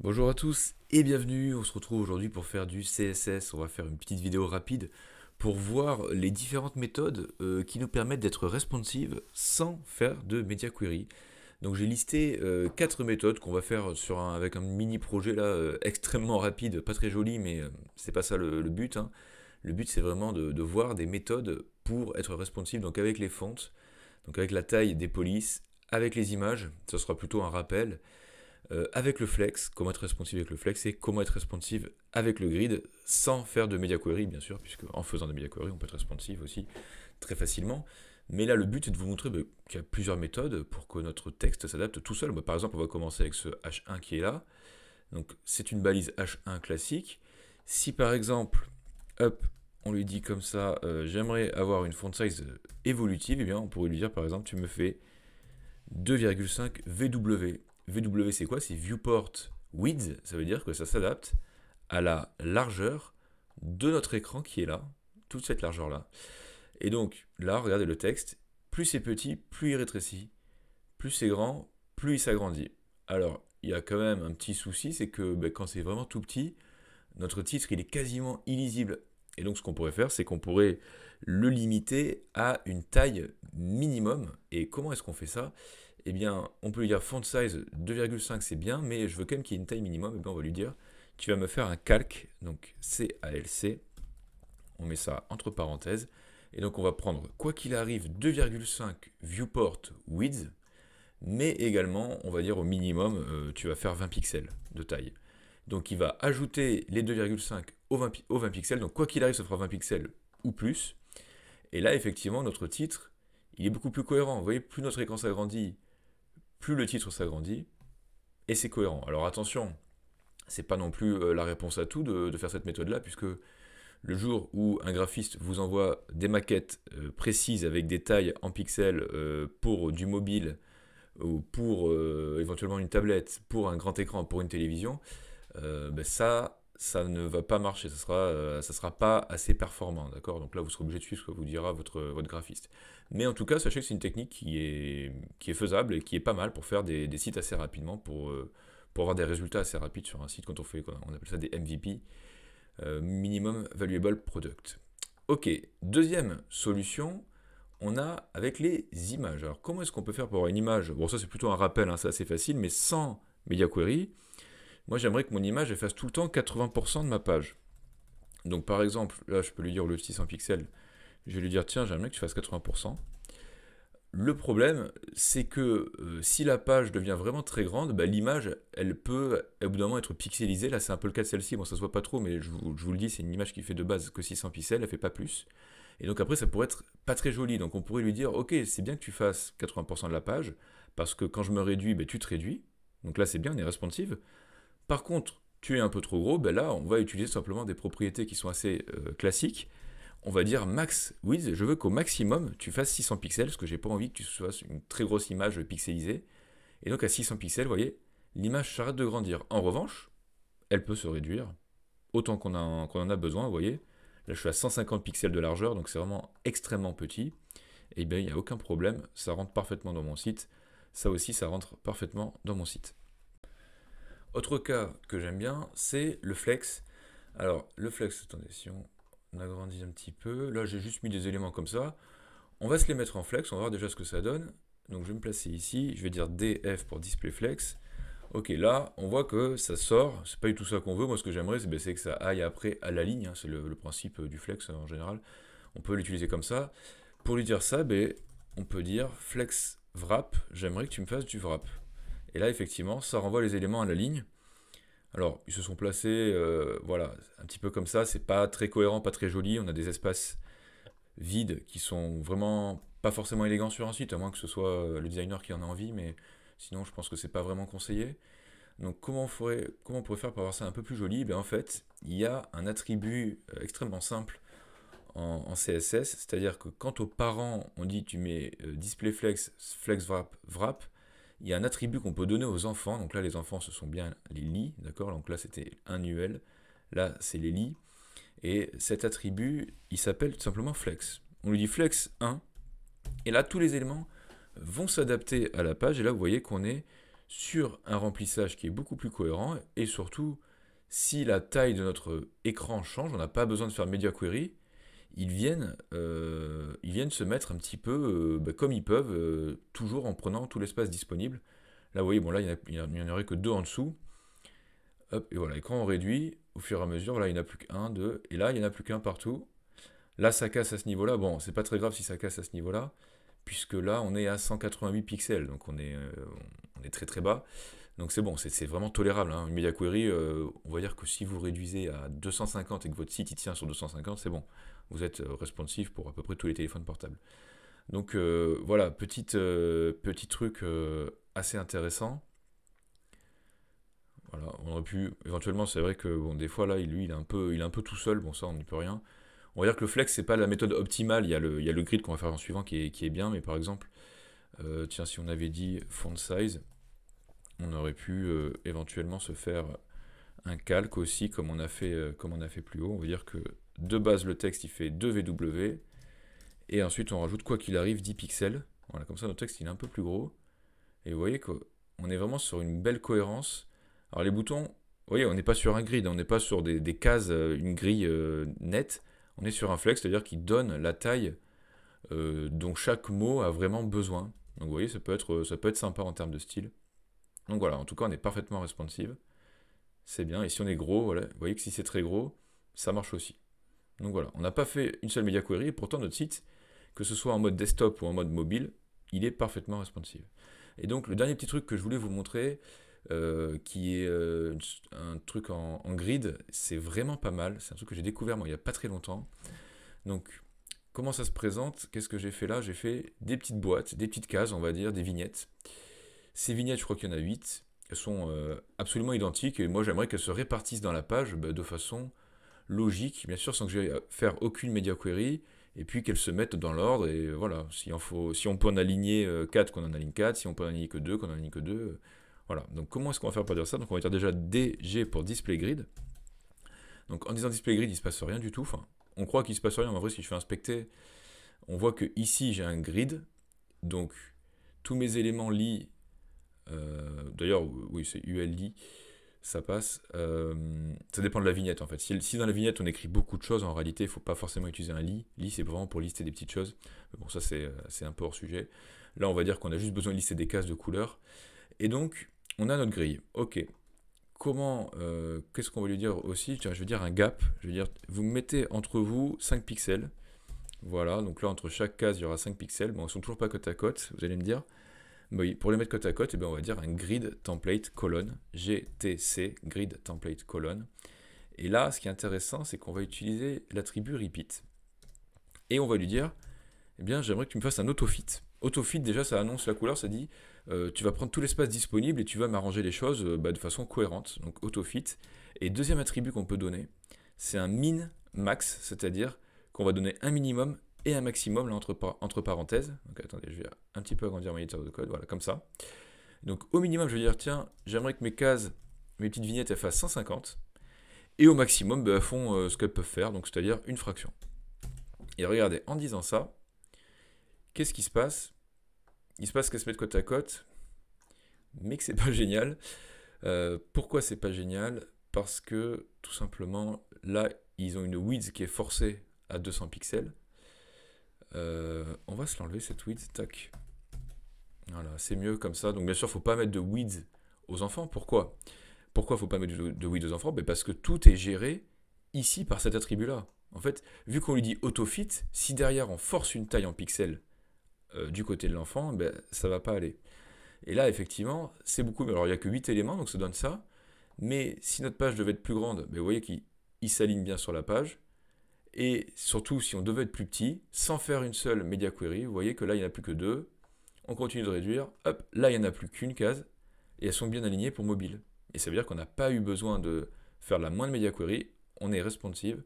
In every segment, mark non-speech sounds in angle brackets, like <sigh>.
Bonjour à tous et bienvenue, on se retrouve aujourd'hui pour faire du CSS, on va faire une petite vidéo rapide pour voir les différentes méthodes euh, qui nous permettent d'être responsive sans faire de media query. Donc j'ai listé euh, quatre méthodes qu'on va faire sur avec un mini projet là euh, <laughs> extrêmement rapide, pas très joli mais c'est pas ça le, but. Hein. Le but c'est vraiment de, voir des méthodes pour être responsive donc avec les fontes, donc avec la taille des polices, avec les images, ce sera plutôt un rappel euh, avec le flex, comment être responsive avec le flex et comment être responsive avec le grid sans faire de media query bien sûr, puisque en faisant de media query on peut être responsive aussi très facilement. Mais là, le but est de vous montrer bah, qu'il y a plusieurs méthodes pour que notre texte s'adapte tout seul. Bah, par exemple, on va commencer avec ce H1 qui est là. Donc, c'est une balise H1 classique. Si par exemple, on lui dit comme ça, euh, j'aimerais avoir une font size évolutive, et eh bien, on pourrait lui dire par exemple, tu me fais 2,5 VW. VW, c'est quoi C'est Viewport Width. Ça veut dire que ça s'adapte à la largeur de notre écran qui est là, toute cette largeur-là. Et donc, là, regardez le texte. Plus c'est petit, plus il rétrécit. Plus c'est grand, plus il s'agrandit. Alors, il y a quand même un petit souci, c'est que ben, quand c'est vraiment tout petit, notre titre, il est quasiment illisible. Et donc, ce qu'on pourrait faire, c'est qu'on pourrait le limiter à une taille minimum. Et comment est-ce qu'on fait ça eh bien, on peut lui dire font size 2,5 c'est bien, mais je veux quand même qu'il y ait une taille minimum, et on va lui dire tu vas me faire un calque, donc c-a-l-c. on met ça entre parenthèses, et donc on va prendre quoi qu'il arrive 2,5 viewport width, mais également on va dire au minimum euh, tu vas faire 20 pixels de taille. Donc il va ajouter les 2,5 aux 20, 20 pixels, donc quoi qu'il arrive ça fera 20 pixels ou plus, et là effectivement notre titre il est beaucoup plus cohérent. Vous voyez, plus notre écran s'agrandit, plus le titre s'agrandit, et c'est cohérent. Alors attention, c'est pas non plus euh, la réponse à tout de, faire cette méthode-là, puisque le jour où un graphiste vous envoie des maquettes euh, précises avec des tailles en pixels euh, pour du mobile ou pour éventuellement une tablette, pour un grand écran, pour une télévision, ben ça, ça ne va pas marcher, ça ne euh, sera pas assez performant, d'accord Donc là, vous serez obligé de suivre ce que vous dira votre, graphiste. Mais en tout cas, sachez que c'est une technique qui est, faisable et qui est pas mal pour faire des, sites assez rapidement, euh, pour, avoir des résultats assez rapides sur un site quand on fait, on appelle ça des MVP, euh, Minimum Valuable Product. Ok, deuxième solution, on a avec les images. Alors comment est-ce qu'on peut faire pour avoir une image Bon, ça c'est plutôt un rappel, hein, c'est assez facile, mais sans Media Query, moi, j'aimerais que mon image fasse tout le temps 80% de ma page. Donc, par exemple, là, je peux lui dire le 600 pixels, je vais lui dire tiens, j'aimerais que tu fasses 80%. Le problème, c'est que euh, si la page devient vraiment très grande, bah, l'image, elle peut au bout d'un moment être pixelisée. Là, c'est un peu le cas de celle-ci. Bon, ça se voit pas trop, mais je vous, le dis, c'est une image qui fait de base que 600 pixels, elle fait pas plus. Et donc après, ça pourrait être pas très joli. Donc on pourrait lui dire, ok, c'est bien que tu fasses 80% de la page, parce que quand je me réduis, bah, tu te réduis. Donc là, c'est bien, on est responsive. Par contre, tu es un peu trop gros, ben là, on va utiliser simplement des propriétés qui sont assez euh, classiques. On va dire max width, je veux qu'au maximum, tu fasses 600 pixels, parce que j'ai pas envie que tu sois une très grosse image pixelisée. Et donc à 600 pixels, vous voyez, l'image s'arrête de grandir. En revanche, elle peut se réduire autant qu'on en a besoin, vous voyez. Là, je suis à 150 pixels de largeur, donc c'est vraiment extrêmement petit. Et eh bien, il n'y a aucun problème, ça rentre parfaitement dans mon site. Ça aussi, ça rentre parfaitement dans mon site. Autre cas que j'aime bien, c'est le flex. Alors, le flex, attendez, si on, agrandit un petit peu, là j'ai juste mis des éléments comme ça. On va se les mettre en flex, on va voir déjà ce que ça donne. Donc je vais me placer ici, je vais dire DF pour display flex. Ok, là, on voit que ça sort, c'est pas du tout ça qu'on veut. Moi, ce que j'aimerais, c'est ben, que ça aille après à la ligne. Hein. C'est le, principe euh, du flex euh, en général. On peut l'utiliser comme ça. Pour lui dire ça, ben, on peut dire flex wrap. J'aimerais que tu me fasses du wrap. Et là, effectivement, ça renvoie les éléments à la ligne. Alors, ils se sont placés, euh, voilà, un petit peu comme ça. C'est pas très cohérent, pas très joli. On a des espaces vides qui sont vraiment pas forcément élégants sur un site, à moins que ce soit euh, le designer qui en a envie, mais sinon, je pense que c'est pas vraiment conseillé. Donc, comment on, comment pourrait faire pour avoir ça un peu plus joli ben, En fait, il y a un attribut euh, extrêmement simple en, en CSS, c'est-à-dire que quand aux parents, on dit tu mets display flex, flex wrap, wrap il y a un attribut qu'on peut donner aux enfants. Donc là, les enfants, ce sont bien les lits, d'accord Donc là, c'était un UL. Là, c'est les lits. Et cet attribut, il s'appelle tout simplement flex. On lui dit flex 1. Et là, tous les éléments vont s'adapter à la page. Et là, vous voyez qu'on est sur un remplissage qui est beaucoup plus cohérent. Et surtout, si la taille de notre écran change, on n'a pas besoin de faire media query ils viennent, euh, ils viennent se mettre un petit peu euh, bah, comme ils peuvent, euh, toujours en prenant tout l'espace disponible. Là, vous voyez, bon, là, il n'y en, aurait que deux en dessous. et voilà, et quand on réduit, au fur et à mesure, là, il n'y en a plus qu'un, deux, et là, il n'y en a plus qu'un partout. Là, ça casse à ce niveau-là. Bon, c'est pas très grave si ça casse à ce niveau-là, puisque là, on est à 188 pixels, donc on est, on est très très bas. Donc c'est bon, c'est vraiment tolérable. Hein. Une media query, on va dire que si vous réduisez à 250 et que votre site il tient sur 250, c'est bon vous êtes euh, responsive pour à peu près tous les téléphones portables. Donc euh, voilà, petite, euh, petit truc assez intéressant. Voilà, on aurait pu, éventuellement, c'est vrai que bon, des fois là, lui, il est un peu, il un peu tout seul, bon ça, on n'y peut rien. On va dire que le flex, c'est pas la méthode optimale, il y a le, il grid qu'on va faire en suivant qui est, qui est bien, mais par exemple, tiens, si on avait dit font size, on aurait pu éventuellement se faire un calque aussi, comme on a fait, comme on a fait plus haut, on va dire que de base, le texte, il fait 2VW. Et ensuite, on rajoute, quoi qu'il arrive, 10 pixels. Voilà, comme ça, notre texte, il est un peu plus gros. Et vous voyez qu'on est vraiment sur une belle cohérence. Alors, les boutons, vous voyez, on n'est pas sur un grid, hein. on n'est pas sur des, cases, euh, une grille euh, nette. On est sur un flex, c'est-à-dire qui donne la taille euh, dont chaque mot a vraiment besoin. Donc, vous voyez, ça peut être, ça peut être sympa en termes de style. Donc voilà, en tout cas, on est parfaitement responsive. C'est bien. Et si on est gros, vous voyez que si c'est très gros, ça marche aussi. Donc voilà, on n'a pas fait une seule media query, et pourtant notre site, que ce soit en mode desktop ou en mode mobile, il est parfaitement responsive. Et donc le dernier petit truc que je voulais vous montrer, euh, qui est euh, un truc en, grid, c'est vraiment pas mal, c'est un truc que j'ai découvert moi il n'y a pas très longtemps. Donc comment ça se présente Qu'est-ce que j'ai fait là J'ai fait des petites boîtes, des petites cases on va dire, des vignettes. Ces vignettes, je crois qu'il y en a 8, elles sont euh, absolument identiques et moi j'aimerais qu'elles se répartissent dans la page bah, de façon logique, bien sûr, sans que je faire aucune media query, et puis qu'elles se mettent dans l'ordre, et voilà, si, faut, si on peut en aligner 4, euh, qu'on en aligne 4, si on peut en aligner que 2, qu'on en aligne que 2, euh, voilà. Donc comment est-ce qu'on va faire pour dire ça Donc on va dire déjà DG pour display grid. Donc en disant display grid, il ne se passe rien du tout, enfin, on croit qu'il se passe rien, mais en vrai, si je fais inspecter, on voit que ici j'ai un grid, donc tous mes éléments lit euh, d'ailleurs, oui, c'est ULI, ça passe. Euh, ça dépend de la vignette en fait. Si, dans la vignette on écrit beaucoup de choses, en réalité il ne faut pas forcément utiliser un lit. Lit c'est vraiment pour lister des petites choses. bon, ça euh, c'est un peu hors sujet. Là on va dire qu'on a juste besoin de lister des cases de couleurs. Et donc on a notre grille. Ok. Comment, euh, qu'est-ce qu'on va lui dire aussi Je vais dire un gap. Je vais dire, vous mettez entre vous 5 pixels. Voilà, donc là entre chaque case il y aura 5 pixels. Bon, ils sont toujours pas côte à côte, vous allez me dire. Bah pour les mettre côte à côte, et eh bien on va dire un grid template colonne, GTC, grid template colonne. Et là, ce qui est intéressant, c'est qu'on va utiliser l'attribut repeat. Et on va lui dire, eh bien j'aimerais que tu me fasses un autofit. Autofit, déjà, ça annonce la couleur, ça dit, euh, tu vas prendre tout l'espace disponible et tu vas m'arranger les choses euh, bah, de façon cohérente. Donc autofit. Et deuxième attribut qu'on peut donner, c'est un min max, c'est-à-dire qu'on va donner un minimum et un maximum là, entre, entre parenthèses. Donc attendez, je vais un petit peu agrandir mon éditeur de code, voilà, comme ça. Donc au minimum, je vais dire, tiens, j'aimerais que mes cases, mes petites vignettes, elles fassent 150. Et au maximum, elles bah, font euh, ce qu'elles peuvent faire, donc c'est-à-dire une fraction. Et regardez, en disant ça, qu'est-ce qui se passe Il se passe qu'elles se mettent côte à côte, mais que c'est pas <laughs> génial. Euh, pourquoi c'est pas génial Parce que tout simplement, là, ils ont une width qui est forcée à 200 pixels. Euh, on va se l'enlever cette width, tac. Voilà, c'est mieux comme ça. Donc bien sûr, faut pas mettre de weed aux enfants. Pourquoi Pourquoi faut pas mettre de, weed aux enfants ben Parce que tout est géré ici par cet attribut-là. En fait, vu qu'on lui dit autofit, si derrière on force une taille en pixels euh, du côté de l'enfant, ben, ça va pas aller. Et là, effectivement, c'est beaucoup Mais Alors, il n'y a que 8 éléments, donc ça donne ça. Mais si notre page devait être plus grande, ben, vous voyez qu'il s'aligne bien sur la page. Et surtout, si on devait être plus petit, sans faire une seule media query, vous voyez que là, il n'y en a plus que deux. On continue de réduire. Hop, là, il n'y en a plus qu'une case. Et elles sont bien alignées pour mobile. Et ça veut dire qu'on n'a pas eu besoin de faire la moindre media query. On est responsive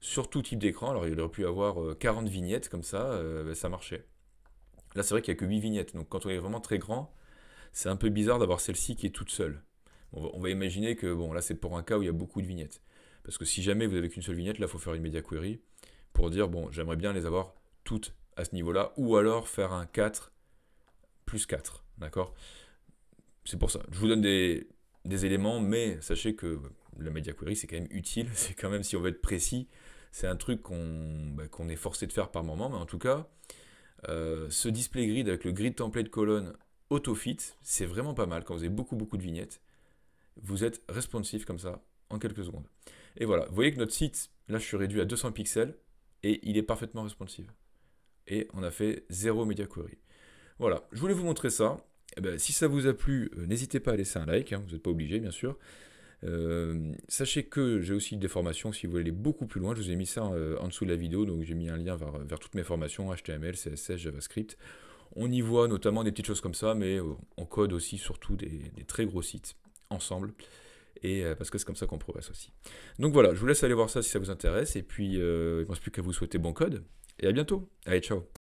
sur tout type d'écran. Alors, il aurait pu avoir 40 euh, vignettes comme ça, euh, ben, ça marchait. Là, c'est vrai qu'il n'y a que 8 vignettes. Donc, quand on est vraiment très grand, c'est un peu bizarre d'avoir celle-ci qui est toute seule. On va, on va imaginer que, bon, là, c'est pour un cas où il y a beaucoup de vignettes. Parce que si jamais vous avez qu'une seule vignette, là, il faut faire une media query pour dire, bon, j'aimerais bien les avoir toutes à ce niveau-là, ou alors faire un 4 plus 4, d'accord C'est pour ça. Je vous donne des, éléments, mais sachez que la media query, c'est quand même utile. <laughs> C'est quand même, si on veut être précis, c'est un truc qu'on bah, est forcé de faire par moment. Mais en tout cas, euh, ce display grid avec le grid template colonne autofit, c'est vraiment pas mal. Quand vous avez beaucoup, beaucoup de vignettes, vous êtes responsif comme ça en quelques secondes. Et voilà, vous voyez que notre site, là je suis réduit à 200 pixels, et il est parfaitement responsive. Et on a fait zéro media query. Voilà, je voulais vous montrer ça. Eh ben, si ça vous a plu, euh, n'hésitez pas à laisser un like, hein, vous n'êtes pas obligé bien sûr. Euh, sachez que j'ai aussi des formations si vous voulez aller beaucoup plus loin. Je vous ai mis ça euh, en dessous de la vidéo, donc j'ai mis un lien vers, toutes mes formations HTML, CSS, JavaScript. On y voit notamment des petites choses comme ça, mais on code aussi surtout des, des très gros sites ensemble et euh, parce que c'est comme ça qu'on progresse aussi. Donc voilà, je vous laisse aller voir ça si ça vous intéresse, et puis je euh, ne pense plus qu'à vous souhaiter bon code, et à bientôt. Allez, ciao